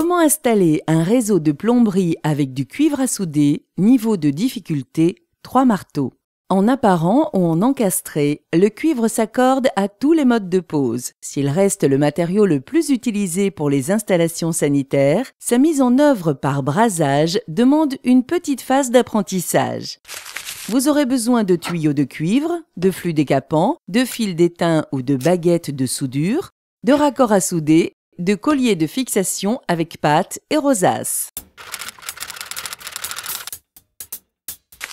Comment installer un réseau de plomberie avec du cuivre à souder Niveau de difficulté 3 marteaux. En apparent ou en encastré, le cuivre s'accorde à tous les modes de pose. S'il reste le matériau le plus utilisé pour les installations sanitaires, sa mise en œuvre par brasage demande une petite phase d'apprentissage. Vous aurez besoin de tuyaux de cuivre, de flux décapants, de fils d'étain ou de baguettes de soudure, de raccords à souder, de collier de fixation avec pâte et rosace.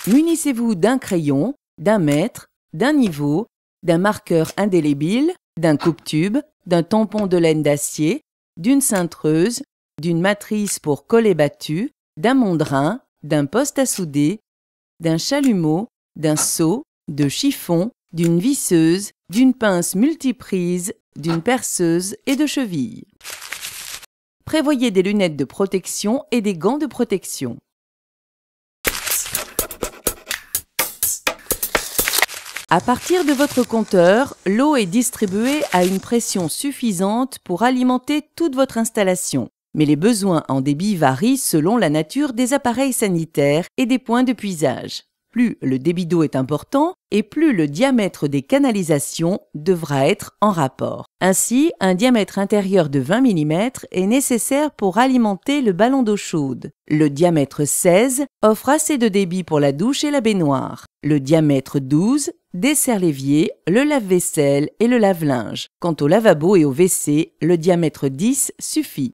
Munissez-vous d'un crayon, d'un mètre, d'un niveau, d'un marqueur indélébile, d'un coupe-tube, d'un tampon de laine d'acier, d'une cintreuse, d'une matrice pour coller battu, d'un mondrin, d'un poste à souder, d'un chalumeau, d'un seau, de chiffon, d'une visseuse, d'une pince multiprise d'une perceuse et de chevilles. Prévoyez des lunettes de protection et des gants de protection. À partir de votre compteur, l'eau est distribuée à une pression suffisante pour alimenter toute votre installation. Mais les besoins en débit varient selon la nature des appareils sanitaires et des points de puisage plus le débit d'eau est important et plus le diamètre des canalisations devra être en rapport. Ainsi, un diamètre intérieur de 20 mm est nécessaire pour alimenter le ballon d'eau chaude. Le diamètre 16 offre assez de débit pour la douche et la baignoire. Le diamètre 12 dessert l'évier, le lave-vaisselle et le lave-linge. Quant au lavabo et au WC, le diamètre 10 suffit.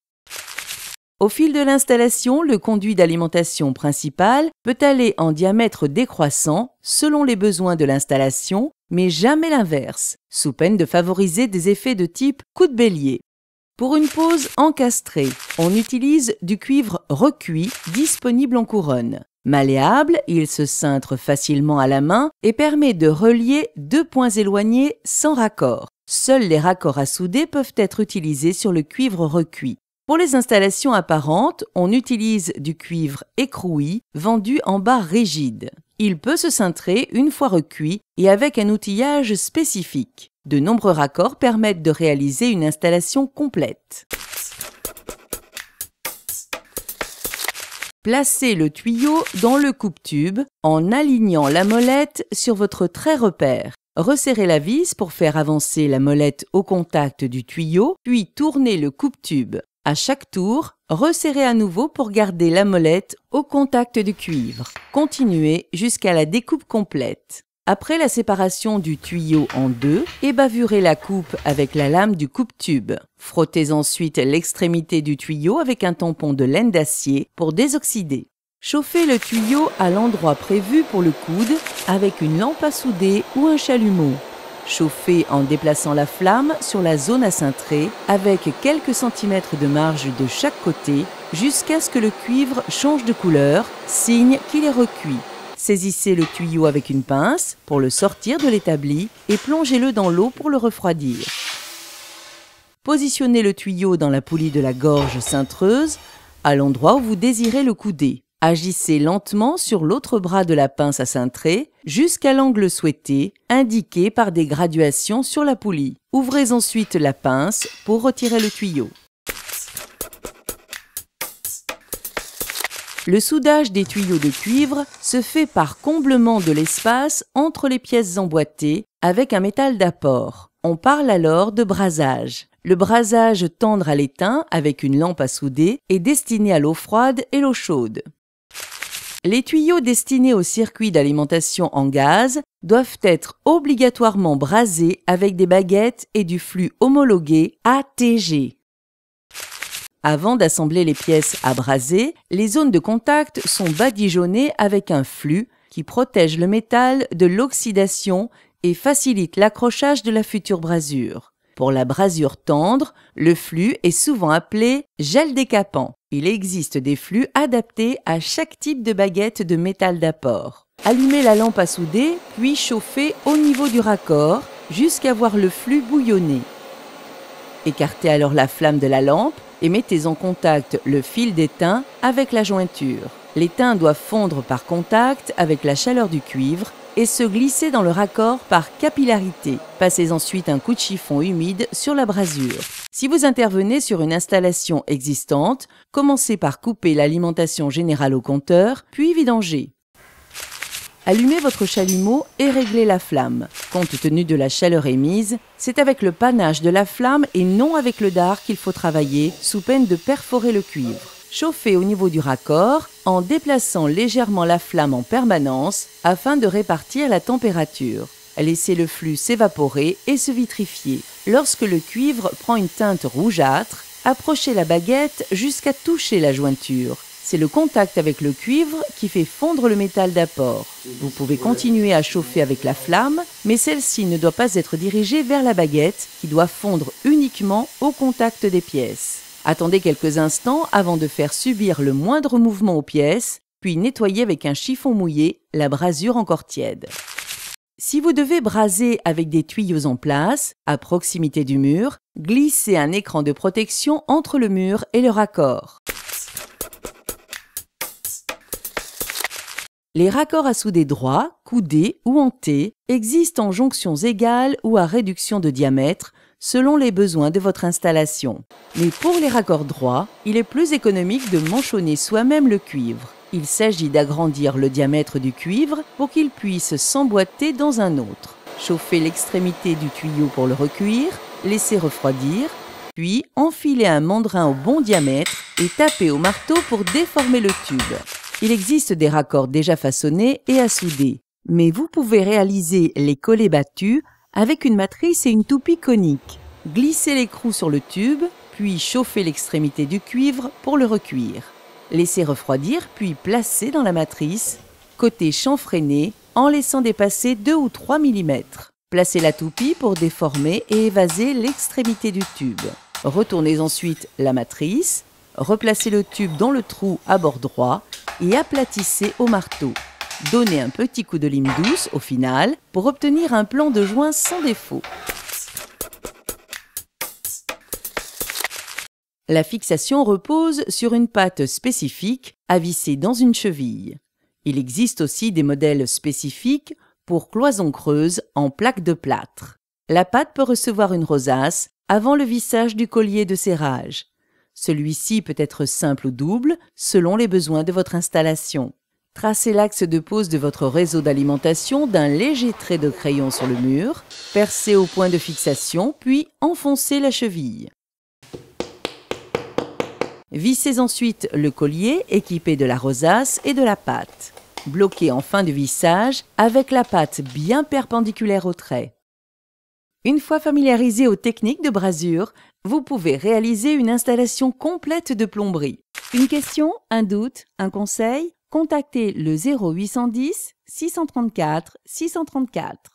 Au fil de l'installation, le conduit d'alimentation principal peut aller en diamètre décroissant selon les besoins de l'installation, mais jamais l'inverse, sous peine de favoriser des effets de type coup de bélier. Pour une pose encastrée, on utilise du cuivre recuit disponible en couronne. Malléable, il se cintre facilement à la main et permet de relier deux points éloignés sans raccord. Seuls les raccords à souder peuvent être utilisés sur le cuivre recuit. Pour les installations apparentes, on utilise du cuivre écroui vendu en barre rigide. Il peut se cintrer une fois recuit et avec un outillage spécifique. De nombreux raccords permettent de réaliser une installation complète. Placez le tuyau dans le coupe-tube en alignant la molette sur votre trait repère. Resserrez la vis pour faire avancer la molette au contact du tuyau, puis tournez le coupe-tube. À chaque tour, resserrez à nouveau pour garder la molette au contact du cuivre. Continuez jusqu'à la découpe complète. Après la séparation du tuyau en deux, ébavurez la coupe avec la lame du coupe-tube. Frottez ensuite l'extrémité du tuyau avec un tampon de laine d'acier pour désoxyder. Chauffez le tuyau à l'endroit prévu pour le coude avec une lampe à souder ou un chalumeau. Chauffez en déplaçant la flamme sur la zone à cintrer avec quelques centimètres de marge de chaque côté jusqu'à ce que le cuivre change de couleur, signe qu'il est recuit. Saisissez le tuyau avec une pince pour le sortir de l'établi et plongez-le dans l'eau pour le refroidir. Positionnez le tuyau dans la poulie de la gorge cintreuse à l'endroit où vous désirez le couder. Agissez lentement sur l'autre bras de la pince à cintrer jusqu'à l'angle souhaité, indiqué par des graduations sur la poulie. Ouvrez ensuite la pince pour retirer le tuyau. Le soudage des tuyaux de cuivre se fait par comblement de l'espace entre les pièces emboîtées avec un métal d'apport. On parle alors de brasage. Le brasage tendre à l'étain avec une lampe à souder est destiné à l'eau froide et l'eau chaude. Les tuyaux destinés au circuit d'alimentation en gaz doivent être obligatoirement brasés avec des baguettes et du flux homologué ATG. Avant d'assembler les pièces à braser, les zones de contact sont badigeonnées avec un flux qui protège le métal de l'oxydation et facilite l'accrochage de la future brasure. Pour la brasure tendre, le flux est souvent appelé gel décapant. Il existe des flux adaptés à chaque type de baguette de métal d'apport. Allumez la lampe à souder, puis chauffez au niveau du raccord jusqu'à voir le flux bouillonner. Écartez alors la flamme de la lampe et mettez en contact le fil d'étain avec la jointure. L'étain doit fondre par contact avec la chaleur du cuivre et se glisser dans le raccord par capillarité. Passez ensuite un coup de chiffon humide sur la brasure. Si vous intervenez sur une installation existante, commencez par couper l'alimentation générale au compteur, puis vidanger. Allumez votre chalumeau et réglez la flamme. Compte tenu de la chaleur émise, c'est avec le panache de la flamme et non avec le dard qu'il faut travailler, sous peine de perforer le cuivre. Chauffez au niveau du raccord en déplaçant légèrement la flamme en permanence afin de répartir la température. Laissez le flux s'évaporer et se vitrifier. Lorsque le cuivre prend une teinte rougeâtre, approchez la baguette jusqu'à toucher la jointure. C'est le contact avec le cuivre qui fait fondre le métal d'apport. Vous pouvez continuer à chauffer avec la flamme, mais celle-ci ne doit pas être dirigée vers la baguette qui doit fondre uniquement au contact des pièces. Attendez quelques instants avant de faire subir le moindre mouvement aux pièces, puis nettoyez avec un chiffon mouillé la brasure encore tiède. Si vous devez braser avec des tuyaux en place, à proximité du mur, glissez un écran de protection entre le mur et le raccord. Les raccords à souder droits, coudés ou en T existent en jonctions égales ou à réduction de diamètre selon les besoins de votre installation. Mais pour les raccords droits, il est plus économique de manchonner soi-même le cuivre. Il s'agit d'agrandir le diamètre du cuivre pour qu'il puisse s'emboîter dans un autre. Chauffer l'extrémité du tuyau pour le recuire, laisser refroidir, puis enfiler un mandrin au bon diamètre et taper au marteau pour déformer le tube. Il existe des raccords déjà façonnés et à souder, mais vous pouvez réaliser les collets battus avec une matrice et une toupie conique. Glissez l'écrou sur le tube, puis chauffez l'extrémité du cuivre pour le recuire. Laissez refroidir puis placez dans la matrice, côté chanfreiné, en laissant dépasser 2 ou 3 mm. Placez la toupie pour déformer et évaser l'extrémité du tube. Retournez ensuite la matrice, replacez le tube dans le trou à bord droit et aplatissez au marteau. Donnez un petit coup de lime douce au final pour obtenir un plan de joint sans défaut. La fixation repose sur une patte spécifique visser dans une cheville. Il existe aussi des modèles spécifiques pour cloisons creuses en plaques de plâtre. La patte peut recevoir une rosace avant le vissage du collier de serrage. Celui-ci peut être simple ou double selon les besoins de votre installation. Tracez l'axe de pose de votre réseau d'alimentation d'un léger trait de crayon sur le mur, percez au point de fixation, puis enfoncez la cheville. Vissez ensuite le collier équipé de la rosace et de la pâte. Bloquez en fin de vissage avec la pâte bien perpendiculaire au trait. Une fois familiarisé aux techniques de brasure, vous pouvez réaliser une installation complète de plomberie. Une question, un doute, un conseil Contactez le 0810 634 634.